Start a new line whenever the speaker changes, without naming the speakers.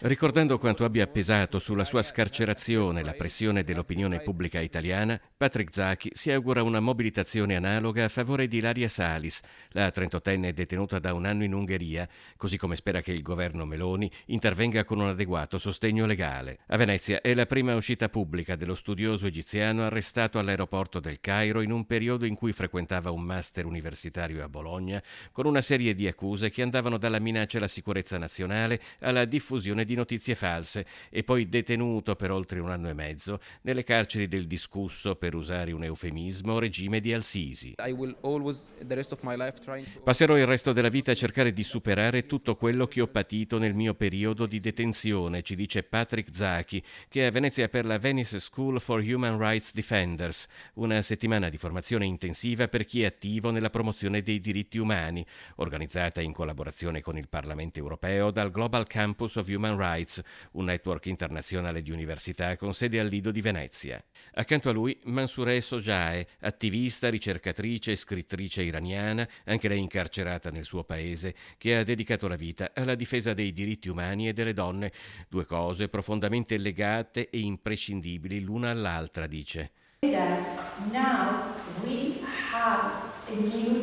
Ricordando quanto abbia pesato sulla sua scarcerazione la pressione dell'opinione pubblica italiana, Patrick Zacchi si augura una mobilitazione analoga a favore di Ilaria Salis, la trentottenne detenuta da un anno in Ungheria, così come spera che il governo Meloni intervenga con un adeguato sostegno legale. A Venezia è la prima uscita pubblica dello studioso egiziano arrestato all'aeroporto del Cairo in un periodo in cui frequentava un master universitario a Bologna con una serie di accuse che andavano dalla minaccia alla sicurezza nazionale nazionale alla diffusione di notizie false e poi detenuto per oltre un anno e mezzo nelle carceri del discusso, per usare un eufemismo, regime di Al-Sisi. Passerò il resto della vita a cercare di superare tutto quello che ho patito nel mio periodo di detenzione, ci dice Patrick Zaki, che è a Venezia per la Venice School for Human Rights Defenders, una settimana di formazione intensiva per chi è attivo nella promozione dei diritti umani, organizzata in collaborazione con il Parlamento europeo dal Global Campus of Human Rights, un network internazionale di università con sede al Lido di Venezia. Accanto a lui Mansureh Sojae, attivista, ricercatrice e scrittrice iraniana, anche lei incarcerata nel suo paese, che ha dedicato la vita alla difesa dei diritti umani e delle donne, due cose profondamente legate e imprescindibili l'una all'altra, dice.
That now we have a
new